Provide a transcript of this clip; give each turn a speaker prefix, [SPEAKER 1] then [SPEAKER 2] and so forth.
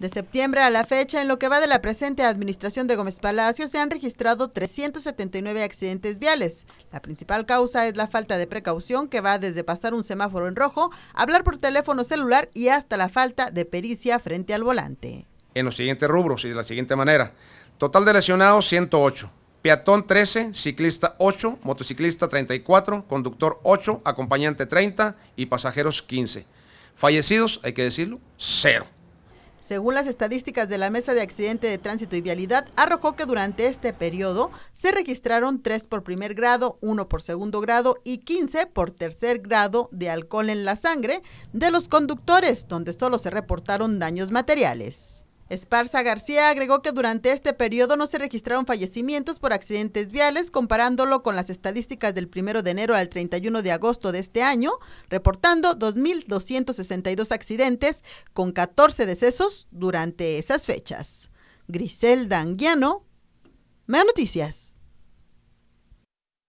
[SPEAKER 1] De septiembre a la fecha, en lo que va de la presente administración de Gómez Palacio, se han registrado 379 accidentes viales. La principal causa es la falta de precaución que va desde pasar un semáforo en rojo, hablar por teléfono celular y hasta la falta de pericia frente al volante.
[SPEAKER 2] En los siguientes rubros y de la siguiente manera. Total de lesionados 108, peatón 13, ciclista 8, motociclista 34, conductor 8, acompañante 30 y pasajeros 15. Fallecidos, hay que decirlo, cero.
[SPEAKER 1] Según las estadísticas de la Mesa de Accidente de Tránsito y Vialidad, arrojó que durante este periodo se registraron tres por primer grado, uno por segundo grado y 15 por tercer grado de alcohol en la sangre de los conductores, donde solo se reportaron daños materiales. Esparza García agregó que durante este periodo no se registraron fallecimientos por accidentes viales, comparándolo con las estadísticas del 1 de enero al 31 de agosto de este año, reportando 2.262 accidentes con 14 decesos durante esas fechas. Grisel Danguiano, Mea Noticias.